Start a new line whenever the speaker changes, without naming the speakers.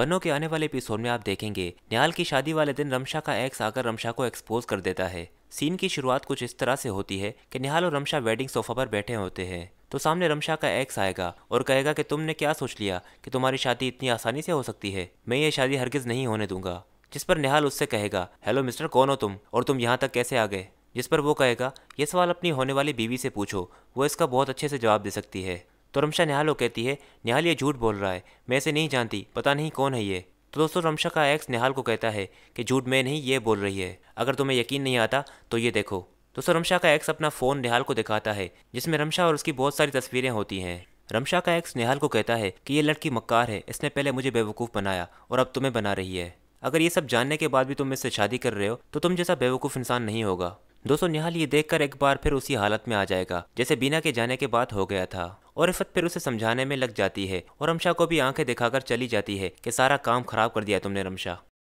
बनो के आने वाले एपिसोड में आप देखेंगे न्याल की शादी वाले दिन रमशा का एक्स आकर रमशा को एक्सपोज कर देता है सीन की शुरुआत कुछ इस तरह से होती है कि निहाल और रमशा वेडिंग सोफा पर बैठे होते हैं तो सामने रमशा का एक्स आएगा और कहेगा कि तुमने क्या सोच लिया कि तुम्हारी शादी इतनी आसानी से हो सकती है मैं ये शादी हरगिज नहीं होने दूंगा जिस पर निहाल उससे कहेगा हेलो मिस्टर कौन हो तुम और तुम यहाँ तक कैसे आ गए जिस पर वो कहेगा ये सवाल अपनी होने वाली बीवी से पूछो वो इसका बहुत अच्छे से जवाब दे सकती है तो रमशा निहाल को कहती है निहाल ये झूठ बोल रहा है मैं इसे नहीं जानती पता नहीं कौन है ये तो दोस्तों रमशा का एक्स निहाल को कहता है कि झूठ मैं नहीं ये बोल रही है अगर तुम्हें यकीन नहीं आता तो ये देखो दोस्तों रमशा का एक्स अपना फ़ोन निहाल को दिखाता है जिसमें रमशा और उसकी बहुत सारी तस्वीरें होती हैं रमशा का एक्स निहाल को कहता है कि ये लड़की मक्कार है इसने पहले मुझे बेवकूफ़ बनाया और अब तुम्हें बना रही है अगर ये सब जानने के बाद भी तुम इससे शादी कर रहे हो तो तुम जैसा बेवकूफ़ इंसान नहीं होगा दोस्तों निहाल ये देखकर एक बार फिर उसी हालत में आ जाएगा जैसे बीना के जाने के बाद हो गया था और इफत फिर उसे समझाने में लग जाती है और रमशा को भी आंखें दिखाकर चली जाती है कि सारा काम खराब कर दिया तुमने रमशा